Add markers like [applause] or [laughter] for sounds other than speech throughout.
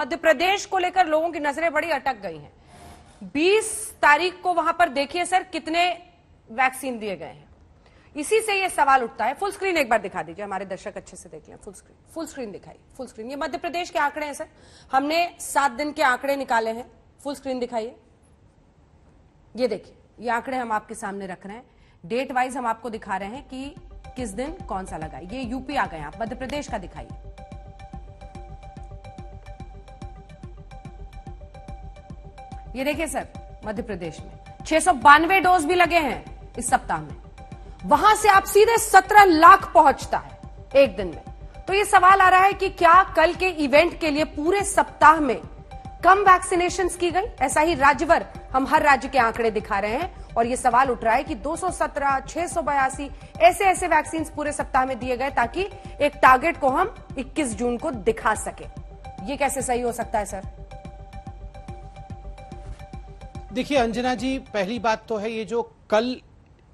मध्य प्रदेश को लेकर लोगों की नजरें बड़ी अटक गई हैं 20 तारीख को वहां पर देखिए सर कितने वैक्सीन दिए गए हैं इसी से ये सवाल उठता है फुल स्क्रीन एक बार दिखा दीजिए हमारे दर्शक अच्छे से देख लें फुल स्क्रीन फुल स्क्रीन दिखाई फुल स्क्रीन ये मध्य प्रदेश के आंकड़े हैं सर हमने सात दिन के आंकड़े निकाले हैं फुल स्क्रीन दिखाइए ये देखिए ये आंकड़े हम आपके सामने रख रहे हैं डेट वाइज हम आपको दिखा रहे हैं कि किस दिन कौन सा लगा ये यूपी आ गए आप मध्य प्रदेश का दिखाइए ये देखिए सर मध्य प्रदेश में छह डोज भी लगे हैं इस सप्ताह में वहां से आप सीधे सत्रह लाख पहुंचता है एक दिन में तो ये सवाल आ रहा है कि क्या कल के इवेंट के लिए पूरे सप्ताह में कम वैक्सीनेशन की गई ऐसा ही भर हम हर राज्य के आंकड़े दिखा रहे हैं और ये सवाल उठ रहा है कि 217, 682 ऐसे ऐसे वैक्सीन पूरे सप्ताह में दिए गए ताकि एक टारगेट को हम 21 जून को दिखा सके ये कैसे सही हो सकता है सर देखिए अंजना जी पहली बात तो है ये जो कल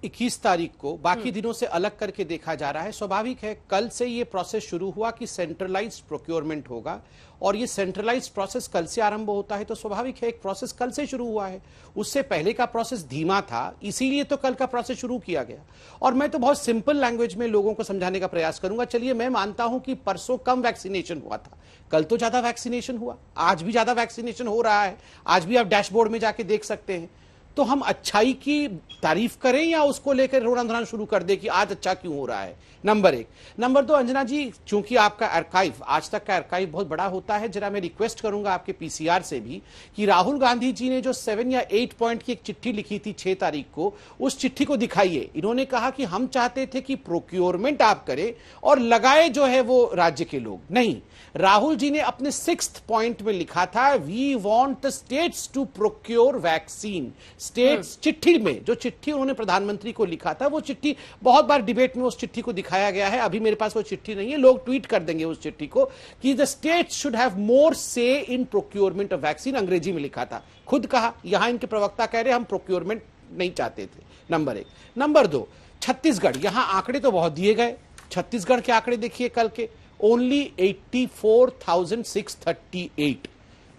इक्कीस तारीख को बाकी हम्म। दिनों से अलग करके देखा जा रहा है स्वाभाविक है कल से ये प्रोसेस शुरू हुआ कि सेंट्रलाइज प्रोक्योरमेंट होगा और ये सेंट्रलाइज प्रोसेस कल से आरंभ होता है तो स्वाभाविक है एक प्रोसेस कल से शुरू हुआ है उससे पहले का प्रोसेस धीमा था इसीलिए तो कल का प्रोसेस शुरू किया गया और मैं तो बहुत सिंपल लैंग्वेज में लोगों को समझाने का प्रयास करूंगा चलिए मैं मानता हूं कि परसों कम वैक्सीनेशन हुआ था कल तो ज्यादा वैक्सीनेशन हुआ आज भी ज्यादा वैक्सीनेशन हो रहा है आज भी आप डैशबोर्ड में जाके देख सकते हैं तो हम अच्छाई की तारीफ करें या उसको लेकर रोड़ा धोना शुरू कर दें कि आज अच्छा क्यों हो रहा है नंबर एक नंबर दो अंजना जी चूंकि आपका अर्काइव आज तक का अर्काइव बहुत बड़ा होता है जरा मैं रिक्वेस्ट करूंगा आपके पीसीआर से भी कि राहुल गांधी जी ने जो सेवन या एट पॉइंट की एक चिट्ठी लिखी थी छह तारीख को उस चिट्ठी को दिखाइए इन्होंने कहा कि हम चाहते थे कि प्रोक्योरमेंट आप करें और लगाए जो है वो राज्य के लोग नहीं राहुल जी ने अपने सिक्स पॉइंट में लिखा था we want the states to procure vaccine states हाँ। चिट्ठी में जो चिट्ठी उन्होंने प्रधानमंत्री को लिखा था वो चिट्ठी बहुत बार डिबेट में उस चिट्ठी को दिखाया गया है अभी मेरे पास वो चिट्ठी नहीं है लोग ट्वीट कर देंगे उस चिट्ठी को कि the state should have more say in procurement of vaccine अंग्रेजी में लिखा था खुद कहा यहां इनके प्रवक्ता कह रहे हम प्रोक्योरमेंट नहीं चाहते थे नंबर एक नंबर दो छत्तीसगढ़ यहां आंकड़े तो बहुत दिए गए छत्तीसगढ़ के आंकड़े देखिए कल के ओनली एट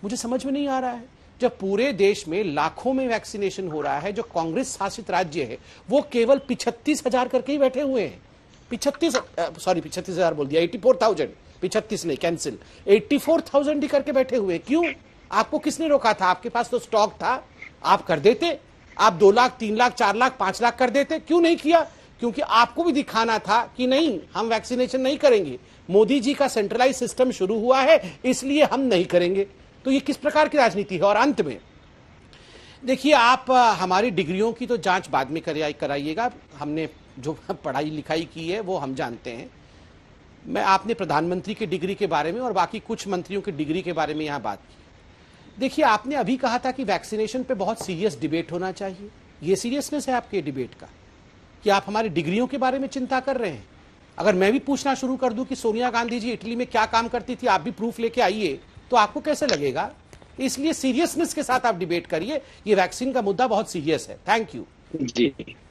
मुझे समझ में नहीं आ रहा है जब पूरे देश में लाखों में वैक्सीनेशन हो रहा है जो कांग्रेस शासित राज्य है वो केवल पिछत्तीस हजार करके ही बैठे हुए हैं पिछत्तीस सॉरी पिछत्तीस हजार बोल दिया एट्टी फोर थाउजेंड पिछत्तीस नहीं कैंसिल एट्टी फोर थाउजेंड ही करके बैठे हुए क्यों आपको किसने रोका था आपके पास तो स्टॉक था आप कर देते आप दो लाख तीन लाख चार लाख पांच लाख कर देते क्यों नहीं किया क्योंकि आपको भी दिखाना था कि नहीं हम वैक्सीनेशन नहीं करेंगे मोदी जी का सेंट्रलाइज सिस्टम शुरू हुआ है इसलिए हम नहीं करेंगे तो ये किस प्रकार की राजनीति है और अंत में देखिए आप हमारी डिग्रियों की तो जांच बाद में कराइएगा हमने जो [laughs] पढ़ाई लिखाई की है वो हम जानते हैं मैं आपने प्रधानमंत्री की डिग्री के बारे में और बाकी कुछ मंत्रियों की डिग्री के बारे में यहाँ बात की देखिए आपने अभी कहा था कि वैक्सीनेशन पे बहुत सीरियस डिबेट होना चाहिए ये सीरियसनेस है आपके डिबेट का कि आप हमारी डिग्रियों के बारे में चिंता कर रहे हैं अगर मैं भी पूछना शुरू कर दूं कि सोनिया गांधी जी इटली में क्या काम करती थी आप भी प्रूफ लेके आइए तो आपको कैसे लगेगा इसलिए सीरियसनेस के साथ आप डिबेट करिए ये वैक्सीन का मुद्दा बहुत सीरियस है थैंक यू जी